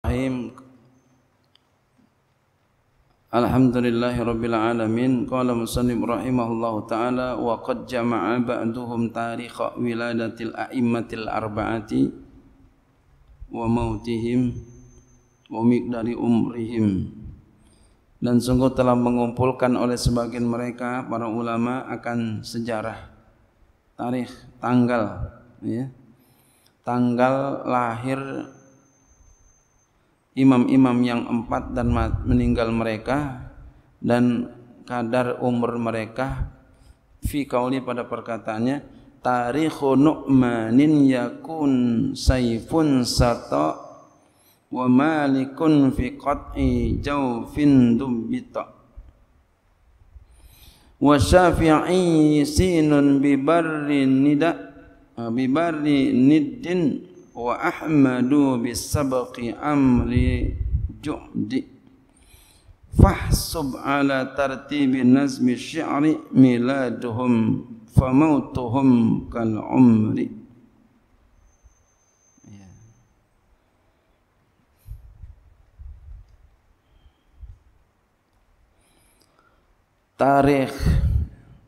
Bismillahirrahmanirrahim. Alhamdulillahirabbil alamin. Qala musannif rahimahullahu taala wa qad jama'a ba'duhum tarikh wiladatil a'immatil arba'ati wa mautihim wa miqdari umrihim. Dan sungguh telah mengumpulkan oleh sebagian mereka para ulama akan sejarah tarikh tanggal ya. Tanggal lahir imam-imam yang empat dan meninggal mereka dan kadar umur mereka fi kauli pada perkataannya tarikhu nu'manin yakun saifun sata wa malikun fi qat'i jawfin dubbita wa syafi'i sinun bi barri nida bi niddin wa ahmadu bisabqi amri juhdi fahsub ala tartibi nazmi syi'ri miladuhum famautuhum kal umri ya. tarikh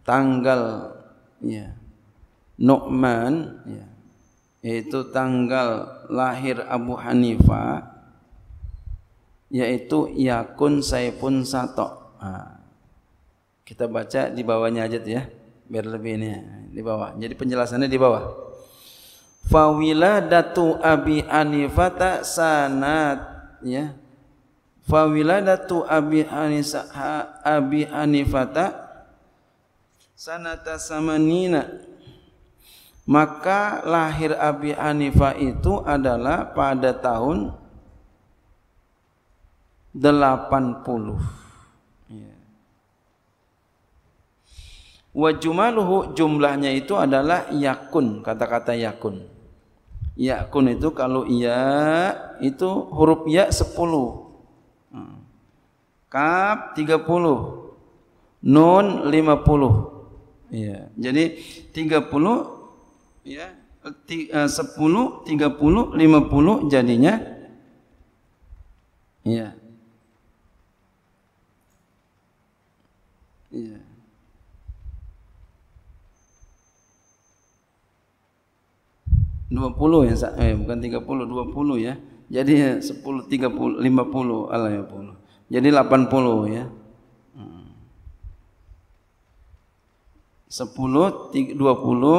tanggal ya Nu'man ya yaitu tanggal lahir Abu Hanifah yaitu yakun saifun sato nah, kita baca di bawahnya aja tuh ya biar lebih ini ya, di bawah jadi penjelasannya di bawah datu abi hanifata sanat ya datu abi hanisa abi hanifata sanata samanina maka lahir Abi Hanifah itu adalah pada tahun 80 iya. Wa jumlahnya itu adalah yakun, kata-kata yakun. Yakun itu kalau iya itu huruf ya 10. Hmm. Kap 30. Nun 50. Iya. Jadi 30 ya 10 30 50 jadinya ya ya dua puluh ya eh, bukan tiga puluh dua puluh ya jadi eh, sepuluh tiga puluh lima puluh ala ya puluh jadi delapan puluh ya hmm. sepuluh dua puluh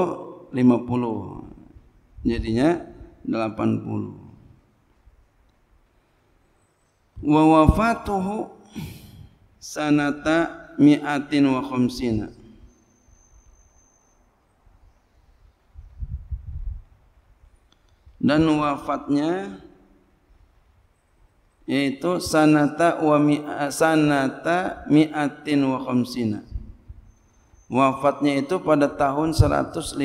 50 jadinya 80 wa wafatuhu sanata mi'atin wa khamsina dan wafatnya yaitu sanata wa mi sanata mi'atin wa khamsina Wafatnya itu pada tahun 150.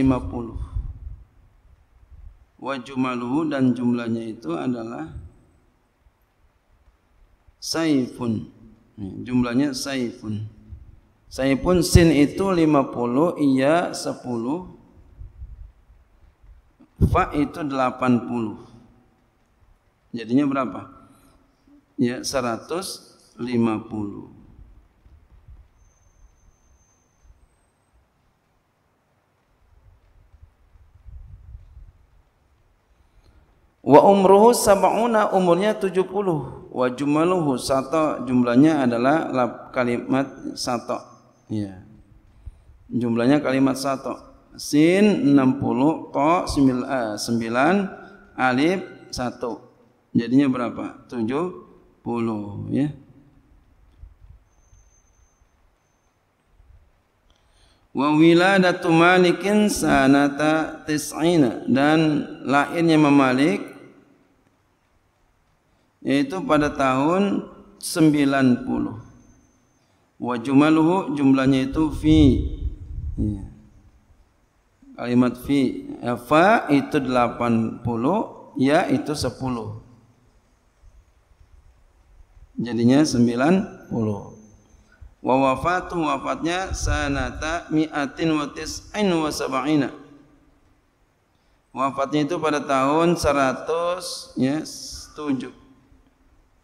Wa dan jumlahnya itu adalah saifun. Jumlahnya saifun. Saifun sin itu 50, iya 10. Fa itu 80. Jadinya berapa? Ya 150. Wa umruhu sab'una umurnya 70 wa jumaluhu sato jumlahnya adalah kalimat sato ya. Jumlahnya kalimat sato. Sin 60, to 9, 9 alif 1. Jadinya berapa? 70 ya. wa wiladatu malikin sanata tis'ina dan lahirnya memalik yaitu pada tahun 90 wa jumaluhu jumlahnya itu fi iya. kalimat fi ya, fa itu 80 ya itu 10 jadinya 90 wa wafatu wafatnya sanata mi'atin wa tis'in wa sab'ina wafatnya itu pada tahun 100 ya 7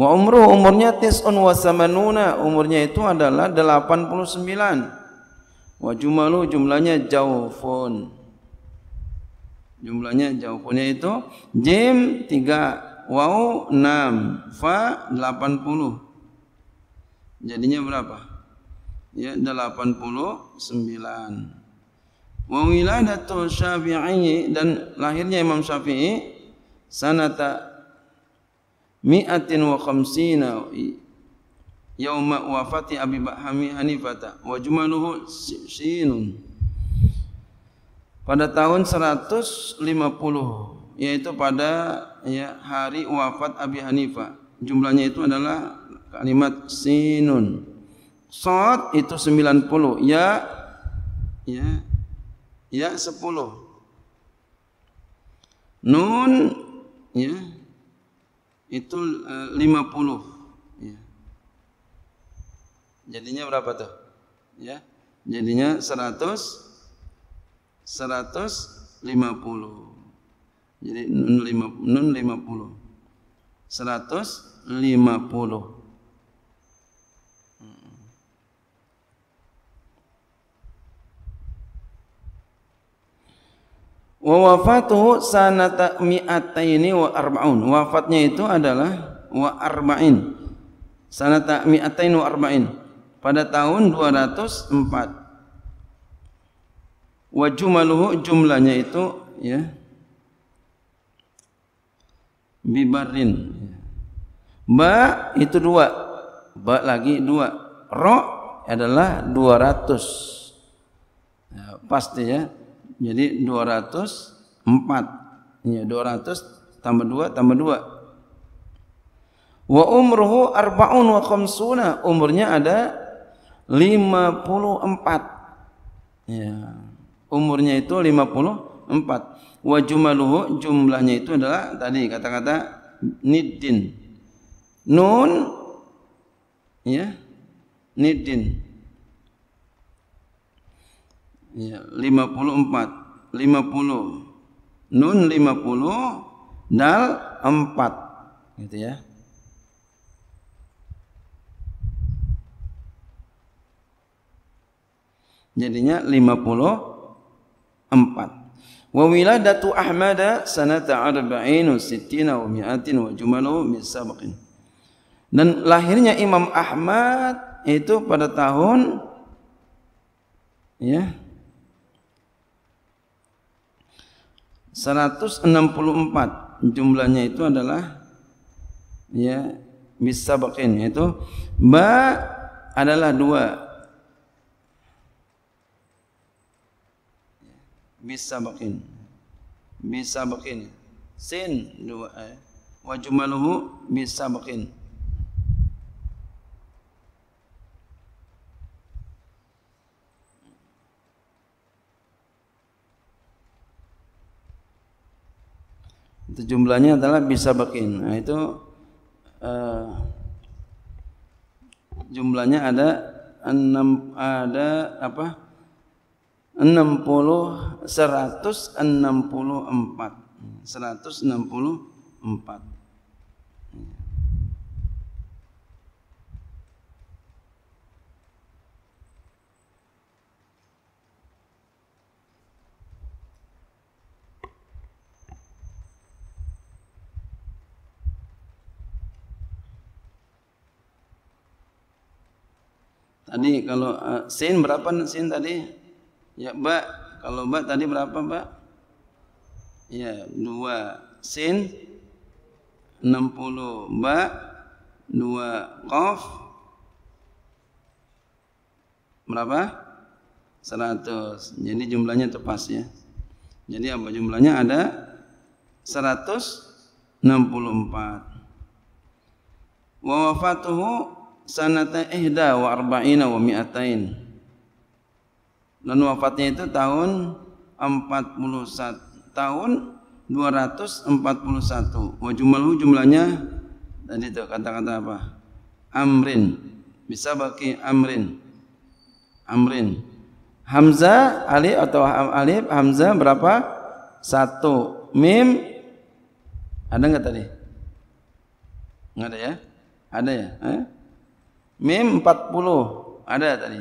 Wa umruh umurnya tis'un wa samanuna, umurnya itu adalah 89. Wa jumalu jumlahnya jaufun. Jumlahnya jaufunnya itu jim 3, waw 6, fa 80. Jadinya berapa? Ya 89. Wa wiladatu Syafi'i dan lahirnya Imam Syafi'i sanata mi'atin wa khamsina yauma wafati Abi Hanifata wa sinun pada tahun 150 yaitu pada ya, hari wafat Abi Hanifah jumlahnya itu adalah kalimat sinun sod itu 90 ya ya ya 10 nun ya itu eh, lima puluh, ya. Jadinya berapa tuh? Ya. Jadinya lima puluh, Jadi nun 50. Nun lima puluh. Wa wafatuhu sanata mi'ataini wa arba'un. Wafatnya itu adalah wa arba'in. Sanata mi'atain wa arba'in. Pada tahun 204. Wa jumaluhu jumlahnya itu ya. Bibarin. Ba itu dua. Ba lagi dua. Ro adalah 200. Ya, pasti ya jadi 204. Ya, 200 tambah 2 tambah 2. Wa umruhu arba'un wa khamsuna. Umurnya ada 54. Ya. Umurnya itu 54. Wa jumaluhu jumlahnya itu adalah tadi kata-kata niddin. Nun ya. Niddin ya, 54 50 nun 50 dal 4 gitu ya jadinya 54 wa wiladatu ahmada sanata arba'in wa sittina wa mi'atin wa jumalu dan lahirnya Imam Ahmad itu pada tahun ya 164 jumlahnya itu adalah ya bisa misabakin yaitu ba adalah dua bisa bisa misabakin sin dua eh. wajumaluhu bisa misabakin Itu jumlahnya adalah bisa bakin. Nah, itu uh, jumlahnya ada enam ada apa? enam enam puluh puluh seratus seratus empat enam puluh empat. Tadi kalau uh, eh, sin berapa sin tadi? Ya mbak, Kalau mbak tadi berapa mbak? Ya dua sin puluh mbak dua kof berapa? seratus Jadi jumlahnya tepas ya. Jadi apa jumlahnya ada seratus enam puluh empat wafatuhu sanata ihda wa arba'ina wa mi'atain dan wafatnya itu tahun 41 tahun 241 wa jumlahu jumlahnya tadi itu kata-kata apa amrin bisa bagi amrin amrin hamzah alif atau alif hamzah berapa satu mim ada nggak tadi nggak ada ya ada ya eh? Mim 40 ada tadi.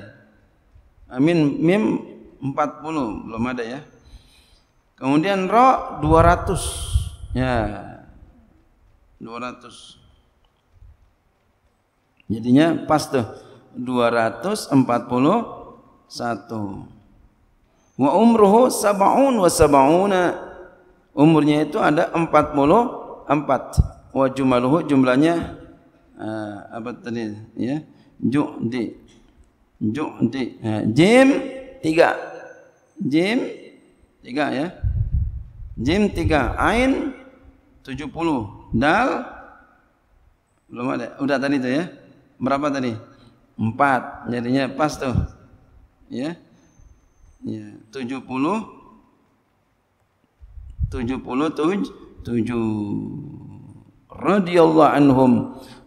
Amin mim 40 belum ada ya. Kemudian ro 200. Ya. 200. Jadinya pas tuh 241. Wa umruhu sab'un wa sab'una. Umurnya itu ada 44. Wa jumaluhu jumlahnya uh, apa tadi ya ju'di ju'di uh, eh, jim tiga jim tiga ya jim tiga ain tujuh puluh dal belum ada udah tadi tuh ya berapa tadi empat jadinya pas tuh ya ya tujuh puluh tujuh puluh tujuh tujuh radhiyallahu anhum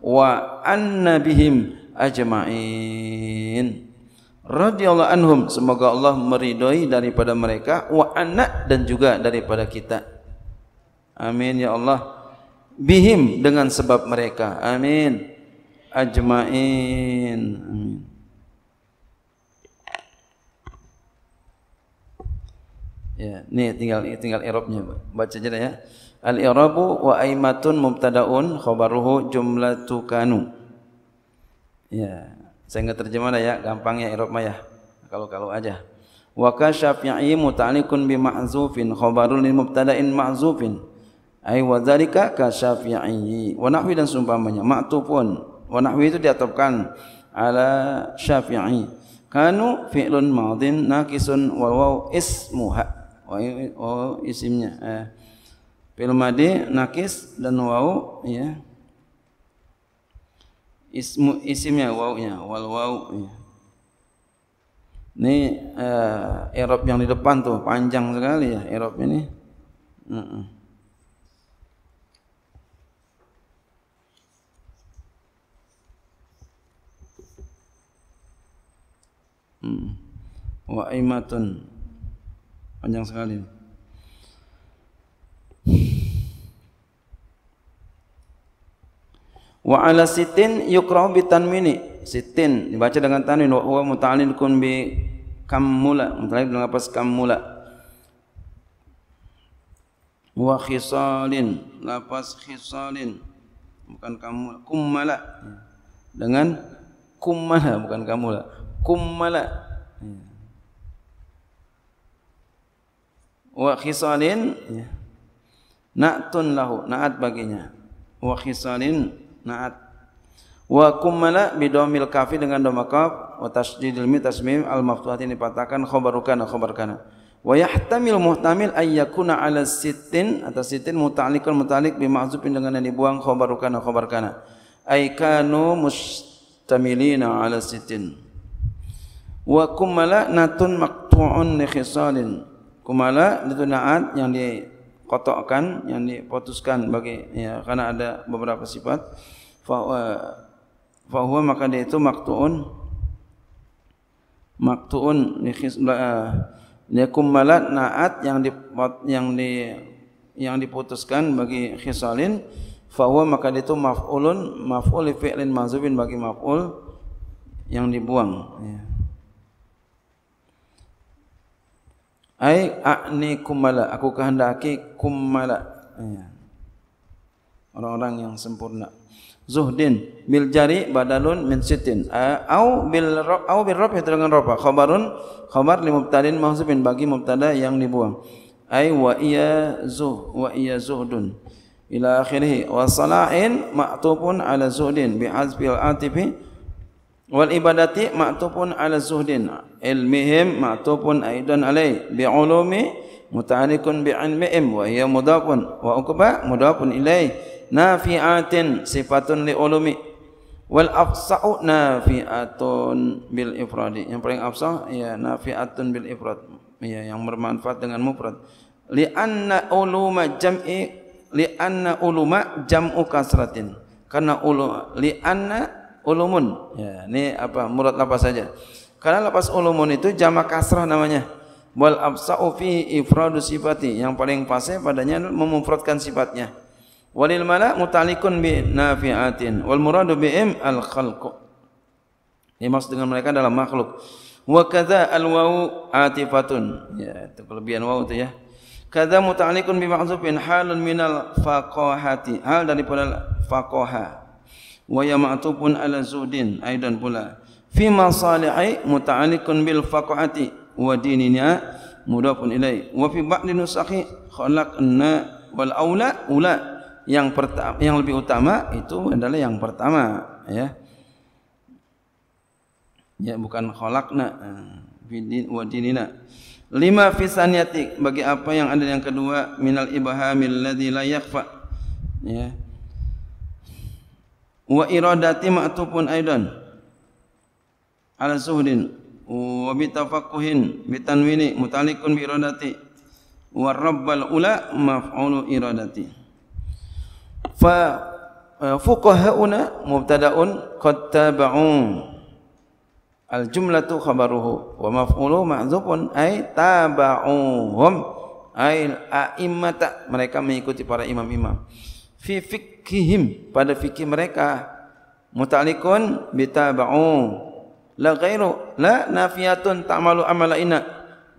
wa anna bihim ajma'in radhiyallahu anhum semoga Allah meridai daripada mereka wa anak dan juga daripada kita amin ya Allah bihim dengan sebab mereka amin ajma'in amin Ya, ini tinggal tinggal i'rabnya. Baca aja ya. Al i'rabu wa aimatun mubtadaun khabaruhu jumlatu kanu. Ya, saya nggak terjemah ya, gampang ya i'rab mah ya. Kalau-kalau aja. Wa kasyaf ya'i muta'alliqun bi ma'zufin khabarun lil mubtada'in ma'zufin. Ai wa dzalika kasyaf ya'i. Wa nahwi dan seumpamanya ma'tufun. Wa nahwi itu diatopkan ala syafi'i. Kanu fi'lun madin naqisun wa waw muha. Oh, oh, isimnya eh, fil madi nakis dan wau ya ismu isimnya wau wal wau ya. Ini eh Erop yang di depan tuh panjang sekali ya Erop ini. Uh -uh. Hmm. Wa imatun panjang sekali. Wa ala sitin yukrah bi tanwini. Sitin dibaca dengan tanwin wa huwa muta'allin kun bi kam mula. Mutalib dengan apa kam mula? Wa khisalin, lafaz khisalin. Bukan kamu kummala. Dengan kummala bukan kamula. Kummala. Kummala. wa khisalin ya. na'tun lahu na'at baginya wa khisalin na'at wa kummala bidomil kafi dengan doma kaf wa tasdidil mi tasmim al maftuhatin dipatahkan khobarukan khobarkana wa yahtamil muhtamil ayyakuna ala sittin atas sittin muta'alikun muta'alik bimahzubin dengan yang dibuang khobarukan khobarkana ay kanu mustamilina ala sittin wa kummala natun maktuun li khisalin kumala itu naat yang dikotokkan yang diputuskan bagi ya karena ada beberapa sifat eh, fa huwa maka dia itu maktuun maktuun ni eh, kumala naat yang di yang di yang diputuskan bagi khisalin fa huwa maka dia itu maf'ulun maf'ul fi'lin mazubin bagi maf'ul yang dibuang ya. ai a'ni kumala aku kehendaki kumala orang-orang yang sempurna zuhdin bil jari badalun min sitin au bil au bil rafi dengan rafa khabarun khabar li mubtadin mahzubin bagi mubtada yang dibuang ai wa iya zuh wa iya zuhdun ila akhirih wa salain ma'tubun ala zuhdin bi azbil atifi wal ibadati maktupun ala zuhdin ilmihim maktupun aidan alai bi ulumi mutahrikun bi ilmihim wa hiya mudafun wa ukba mudafun ilai nafi'atin sifatun li ulumi wal afsa'u nafi'atun bil ifradi yang paling afsah ya nafi'atun bil ifrad ya yang bermanfaat dengan mufrad li anna uluma jam'i li anna uluma jam'u kasratin karena ulu li anna ulumun. Ya. ya, ini apa? Murad lapas saja. Karena lapas ulumun itu jamak kasrah namanya. Wal absa'u fi ifradu sifati. Yang paling pasnya padanya memufradkan sifatnya. Walil mala mutalikun bi nafi'atin wal muradu bihim al khalqu. Ini maksud dengan mereka dalam makhluk. Wa kadza al wau atifatun. Ya, itu kelebihan wau itu ya. Kadza muta'alliqun bi ma'zufin halun minal faqahati. Hal daripada faqaha. wa yamatupun ala zudin aidan pula fi masalihi muta'alliqun bil faqati wa dininya mudafun ilai wa fi ba'dhi nusakhi khalaqna wal aula ula yang pertama yang lebih utama itu adalah yang pertama ya ya bukan khalaqna bidin ha, wa dinina lima fisaniyatik bagi apa yang ada yang kedua minal ibahamil ladzi la yakhfa ya wa iradati ma'tufun aidan ala zuhdin wa bi tafaqquhin bi tanwini mutalliqun bi iradati wa rabbal ula maf'ulu iradati fa e, fuqaha'una mubtada'un qad taba'u al jumlatu khabaruhu wa maf'ulu ma'dhufun ay taba'uhum ay a'immata mereka mengikuti para imam-imam fi fikihim pada fikih mereka mutalikun bitaba'u la ghairu la nafiyatun malu amala inna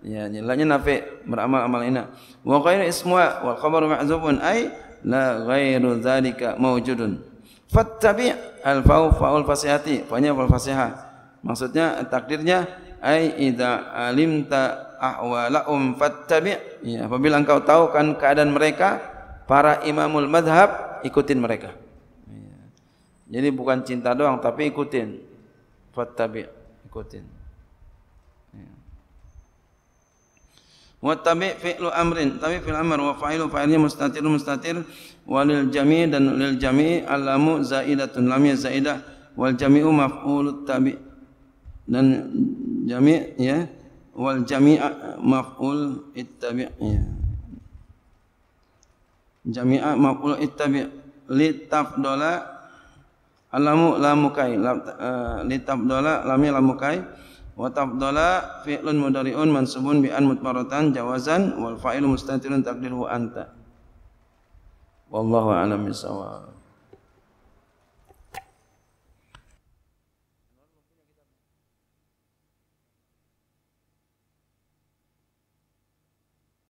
ya nyelanya nafi beramal amal inna wa ghairu ismu wa khabaru ma'zubun ai la ghairu zalika mawjudun fattabi al fau faul fasihati fanya fa'ul fasiha maksudnya takdirnya ay ai idza alimta ahwalahum fattabi ya apabila engkau tahu kan keadaan mereka para imamul madhab ikutin mereka iya. jadi bukan cinta doang tapi ikutin fattabi ikutin iya. Wattabi fi'lu amrin, Tabi fi'l amr wa fa'ilu fa'ilnya mustatir mustatir walil jami dan lil jami alamu zaidatun lamnya zaidah wal jami'u maf'ulut tabi dan jami' ya wal jami' maf'ul ittabi' ya. jami'a maful ittabi li tafdola alamu lamukai eh, li tafdola lami lamukai wa tafdola fi'lun mudari'un mansubun bi bi'an mutmaratan jawazan wal fa'ilu mustatirun takdiru anta wallahu alam bisawab